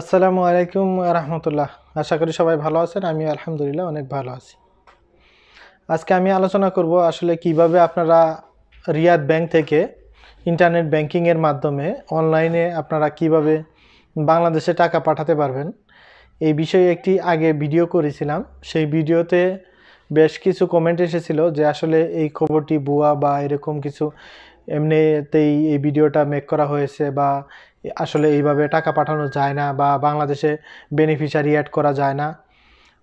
আসসালামু আলাইকুম রহমতুল্লাহ আশা করি সবাই ভালো আছেন আমি আলহামদুলিল্লাহ অনেক ভালো আছি আজকে আমি আলোচনা করব আসলে কিভাবে আপনারা রিয়াদ ব্যাংক থেকে ইন্টারনেট ব্যাংকিংয়ের মাধ্যমে অনলাইনে আপনারা কিভাবে বাংলাদেশে টাকা পাঠাতে পারবেন এই বিষয়ে একটি আগে ভিডিও করেছিলাম সেই ভিডিওতে বেশ কিছু কমেন্ট এসেছিল যে আসলে এই খবরটি বুয়া বা এরকম কিছু এমনিতেই এই ভিডিওটা মেক করা হয়েছে বা আসলে এইভাবে টাকা পাঠানো যায় না বা বাংলাদেশে বেনিফিশিয়ারি অ্যাড করা যায় না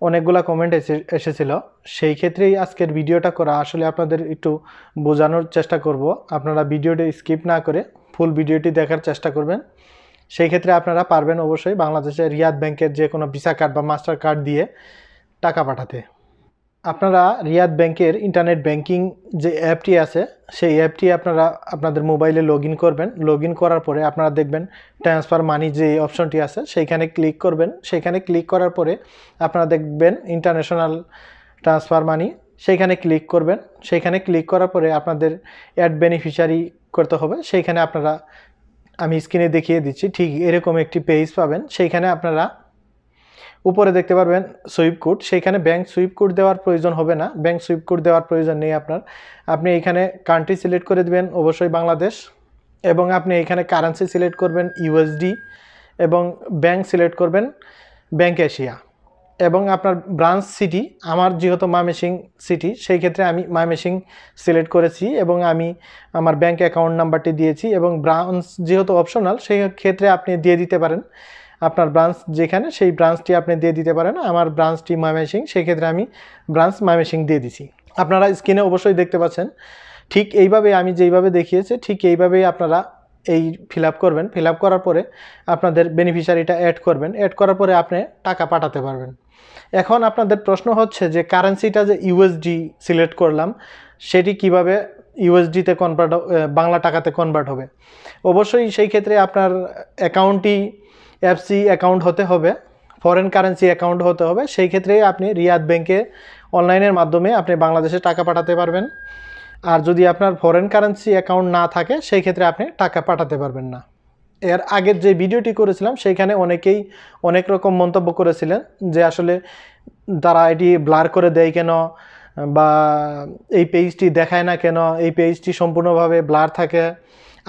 অনেকগুলা কমেন্ট এসেছিল সেই ক্ষেত্রেই আজকের ভিডিওটা করা আসলে আপনাদের একটু বোঝানোর চেষ্টা করব আপনারা ভিডিওটি স্কিপ না করে ফুল ভিডিওটি দেখার চেষ্টা করবেন সেই ক্ষেত্রে আপনারা পারবেন অবশ্যই বাংলাদেশের রিয়াদ ব্যাংকের যে কোনো ভিসা কার্ড বা মাস্টার কার্ড দিয়ে টাকা পাঠাতে আপনারা রিয়াদ ব্যাংকের ইন্টারনেট ব্যাংকিং যে অ্যাপটি আছে সেই অ্যাপটি আপনারা আপনাদের মোবাইলে লগ করবেন লগ করার পরে আপনারা দেখবেন ট্রান্সফার মানি যে অপশনটি আছে সেইখানে ক্লিক করবেন সেইখানে ক্লিক করার পরে আপনারা দেখবেন ইন্টারন্যাশনাল ট্রান্সফার মানি সেইখানে ক্লিক করবেন সেইখানে ক্লিক করার পরে আপনাদের অ্যাড বেনিফিশিয়ারি করতে হবে সেইখানে আপনারা আমি স্ক্রিনে দেখিয়ে দিচ্ছি ঠিক এরকম একটি পেজ পাবেন সেইখানে আপনারা উপরে দেখতে পারবেন সুইপ কোড সেইখানে ব্যাংক সুইপ কোড দেওয়ার প্রয়োজন হবে না ব্যাংক সুইপ কোড দেওয়ার প্রয়োজন নেই আপনার আপনি এখানে কান্ট্রি সিলেক্ট করে দেবেন অবশ্যই বাংলাদেশ এবং আপনি এখানে কারেন্সি সিলেক্ট করবেন ইউএসডি এবং ব্যাংক সিলেক্ট করবেন ব্যাংক এশিয়া এবং আপনার ব্রাঞ্চ সিটি আমার যেহেতু মামেসিং সিটি সেই ক্ষেত্রে আমি মামেসিং সিলেক্ট করেছি এবং আমি আমার ব্যাংক অ্যাকাউন্ট নাম্বারটি দিয়েছি এবং ব্রাঞ্চ যেহেতু অপশনাল সেই ক্ষেত্রে আপনি দিয়ে দিতে পারেন আপনার ব্রাঞ্চ যেখানে সেই ব্রাঞ্চটি আপনি দিয়ে দিতে পারেন আমার ব্রাঞ্চটি সেই সেক্ষেত্রে আমি ব্রাঞ্চ মামেশিং দিয়ে দিছি আপনারা স্ক্রিনে অবশ্যই দেখতে পাচ্ছেন ঠিক এইভাবে আমি যেইভাবে দেখিয়েছি ঠিক এইভাবেই আপনারা এই ফিল করবেন ফিল করার পরে আপনাদের বেনিফিশিয়ারিটা অ্যাড করবেন অ্যাড করার পরে আপনি টাকা পাঠাতে পারবেন এখন আপনাদের প্রশ্ন হচ্ছে যে কারেন্সিটা যে ইউএসডি সিলেক্ট করলাম সেটি কিভাবে ইউএসডিতে কনভার্ট বাংলা টাকাতে কনভার্ট হবে অবশ্যই সেই ক্ষেত্রে আপনার অ্যাকাউন্টটি এফসি অ্যাকাউন্ট হতে হবে ফরেন কারেন্সি অ্যাকাউন্ট হতে হবে সেই ক্ষেত্রে আপনি রিয়াদ ব্যাংকে অনলাইনের মাধ্যমে আপনি বাংলাদেশে টাকা পাঠাতে পারবেন আর যদি আপনার ফরেন কারেন্সি অ্যাকাউন্ট না থাকে সেই ক্ষেত্রে আপনি টাকা পাঠাতে পারবেন না এর আগের যে ভিডিওটি করেছিলাম সেইখানে অনেকেই অনেক রকম মন্তব্য করেছিলেন যে আসলে তারা এটি ব্লার করে দেয় কেন বা এই পেজটি দেখায় না কেন এই পেজটি সম্পূর্ণভাবে ব্লার থাকে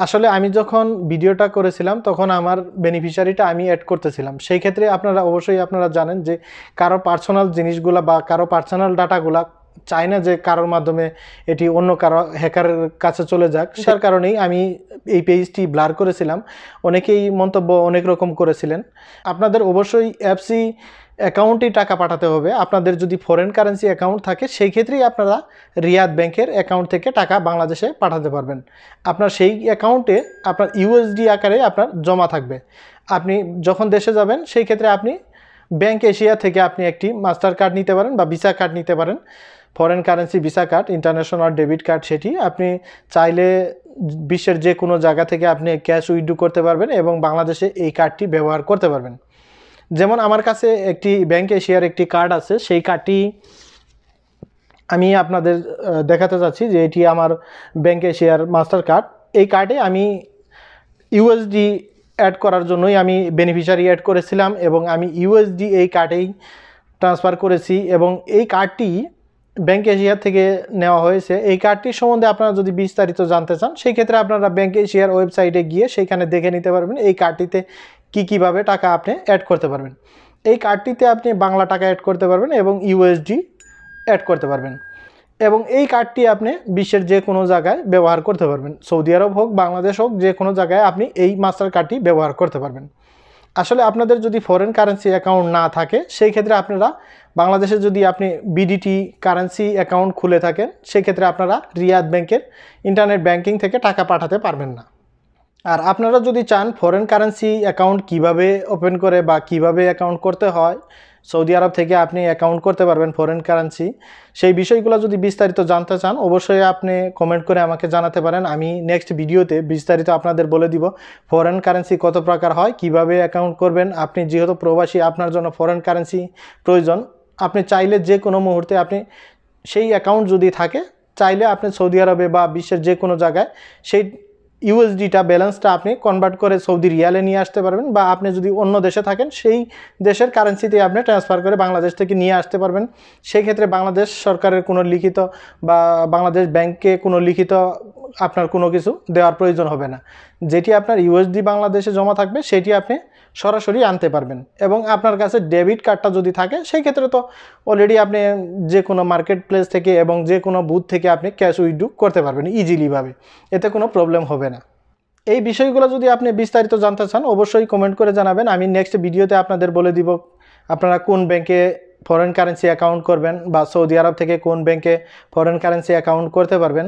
আসলে আমি যখন ভিডিওটা করেছিলাম তখন আমার বেনিফিশিয়ারিটা আমি অ্যাড করতেছিলাম সেই ক্ষেত্রে আপনারা অবশ্যই আপনারা জানেন যে কারো পার্সোনাল জিনিসগুলো বা কারো পার্সোনাল ডাটাগুলা চাই না যে কারোর মাধ্যমে এটি অন্য কারো হ্যাকারের কাছে চলে যাক সেটার কারণেই আমি এই পেজটি ব্লার করেছিলাম অনেকেই মন্তব্য অনেক রকম করেছিলেন আপনাদের অবশ্যই অ্যাপসি অ্যাকাউন্টেই টাকা পাঠাতে হবে আপনাদের যদি ফরেন কারেন্সি অ্যাকাউন্ট থাকে সেই ক্ষেত্রেই আপনারা রিয়াদ ব্যাংকের অ্যাকাউন্ট থেকে টাকা বাংলাদেশে পাঠাতে পারবেন আপনার সেই অ্যাকাউন্টে আপনার ইউএসডি আকারে আপনার জমা থাকবে আপনি যখন দেশে যাবেন সেই ক্ষেত্রে আপনি ব্যাংক এশিয়া থেকে আপনি একটি মাস্টার কার্ড নিতে পারেন বা ভিসা কার্ড নিতে পারেন foreign currency visa card international debit card সেটি আপনি চাইলে বিশ্বের যে কোনো জায়গা থেকে আপনি ক্যাশ উইথড্রু করতে পারবেন এবং বাংলাদেশে এই কার্ডটি ব্যবহার করতে পারবেন যেমন আমার কাছে একটি ব্যাংকে এশিয়ার একটি কার্ড আছে সেই কার্ডটি আমি আপনাদের দেখাতে চাচ্ছি যে এটি আমার ব্যাংকে এশিয়ার মাস্টার কার্ড এই কার্ডে আমি ইউএসডি অ্যাড করার জন্যই আমি বেনিফিশিয়ারি অ্যাড করেছিলাম এবং আমি ইউএসডি এই কার্ডেই ট্রান্সফার করেছি এবং এই কার্ডটি ব্যাংক এশিয়ার থেকে নেওয়া হয়েছে এই কার্ডটির সম্বন্ধে আপনারা যদি বিস্তারিত জানতে চান সেই ক্ষেত্রে আপনারা ব্যাংক এশিয়ার ওয়েবসাইটে গিয়ে সেইখানে দেখে নিতে পারবেন এই কার্ডটিতে কি কিভাবে টাকা আপনি অ্যাড করতে পারবেন এই কার্ডটিতে আপনি বাংলা টাকা অ্যাড করতে পারবেন এবং ইউএসডি অ্যাড করতে পারবেন এবং এই কার্ডটি আপনি বিশ্বের যে কোনো জায়গায় ব্যবহার করতে পারবেন সৌদি আরব হোক বাংলাদেশ হোক যে কোনো জায়গায় আপনি এই মাস্টার কার্ডটি ব্যবহার করতে পারবেন আসলে আপনাদের যদি ফরেন কারেন্সি অ্যাকাউন্ট না থাকে সেই ক্ষেত্রে আপনারা বাংলাদেশে যদি আপনি বিডিটি কারেন্সি অ্যাকাউন্ট খুলে থাকেন সেক্ষেত্রে আপনারা রিয়াদ ব্যাংকের ইন্টারনেট ব্যাংকিং থেকে টাকা পাঠাতে পারবেন না আর আপনারা যদি চান ফরেন কারেন্সি অ্যাকাউন্ট কিভাবে ওপেন করে বা কিভাবে অ্যাকাউন্ট করতে হয় সৌদি আরব থেকে আপনি অ্যাকাউন্ট করতে পারবেন ফরেন কারেন্সি সেই বিষয়গুলো যদি বিস্তারিত জানতে চান অবশ্যই আপনি কমেন্ট করে আমাকে জানাতে পারেন আমি নেক্সট ভিডিওতে বিস্তারিত আপনাদের বলে দিব ফরেন কারেন্সি কত প্রকার হয় কিভাবে অ্যাকাউন্ট করবেন আপনি যেহেতু প্রবাসী আপনার জন্য ফরেন কারেন্সি প্রয়োজন আপনি চাইলে যে কোনো মুহূর্তে আপনি সেই অ্যাকাউন্ট যদি থাকে চাইলে আপনি সৌদি আরবে বা বিশ্বের যে কোনো জায়গায় সেই ইউএসডিটা ব্যালেন্সটা আপনি কনভার্ট করে সৌদি রিয়ালে নিয়ে আসতে পারবেন বা আপনি যদি অন্য দেশে থাকেন সেই দেশের কারেন্সিতে আপনি ট্রান্সফার করে বাংলাদেশ থেকে নিয়ে আসতে পারবেন সেই ক্ষেত্রে বাংলাদেশ সরকারের কোনো লিখিত বা বাংলাদেশ ব্যাংকে কোনো লিখিত আপনার কোনো কিছু দেওয়ার প্রয়োজন হবে না যেটি আপনার ইউএসডি বাংলাদেশে জমা থাকবে সেটি আপনি সরাসরি আনতে পারবেন এবং আপনার কাছে ডেবিট কার্ডটা যদি থাকে সেই ক্ষেত্রে তো অলরেডি আপনি যে কোনো মার্কেট প্লেস থেকে এবং যে কোনো বুথ থেকে আপনি ক্যাশ উইড্রু করতে পারবেন ইজিলিভাবে এতে কোনো প্রবলেম হবে না এই বিষয়গুলো যদি আপনি বিস্তারিত জানতে চান অবশ্যই কমেন্ট করে জানাবেন আমি নেক্সট ভিডিওতে আপনাদের বলে দিব আপনারা কোন ব্যাংকে ফরেন কারেন্সি অ্যাকাউন্ট করবেন বা সৌদি আরব থেকে কোন ব্যাংকে ফরেন কারেন্সি অ্যাকাউন্ট করতে পারবেন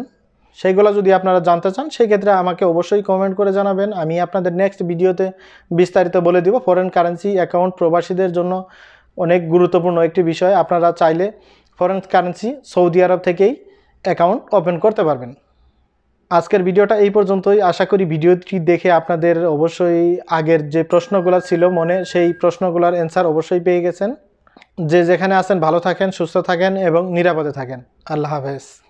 সেইগুলো যদি আপনারা জানতে চান সেই ক্ষেত্রে আমাকে অবশ্যই কমেন্ট করে জানাবেন আমি আপনাদের নেক্সট ভিডিওতে বিস্তারিত বলে দিব ফরেন কারেন্সি অ্যাকাউন্ট প্রবাসীদের জন্য অনেক গুরুত্বপূর্ণ একটি বিষয় আপনারা চাইলে ফরেন কারেন্সি সৌদি আরব থেকেই অ্যাকাউন্ট ওপেন করতে পারবেন আজকের ভিডিওটা এই পর্যন্তই আশা করি ভিডিওটি দেখে আপনাদের অবশ্যই আগের যে প্রশ্নগুলো ছিল মনে সেই প্রশ্নগুলোর অ্যান্সার অবশ্যই পেয়ে গেছেন যে যেখানে আছেন ভালো থাকেন সুস্থ থাকেন এবং নিরাপদে থাকেন আল্লাহ হাফেজ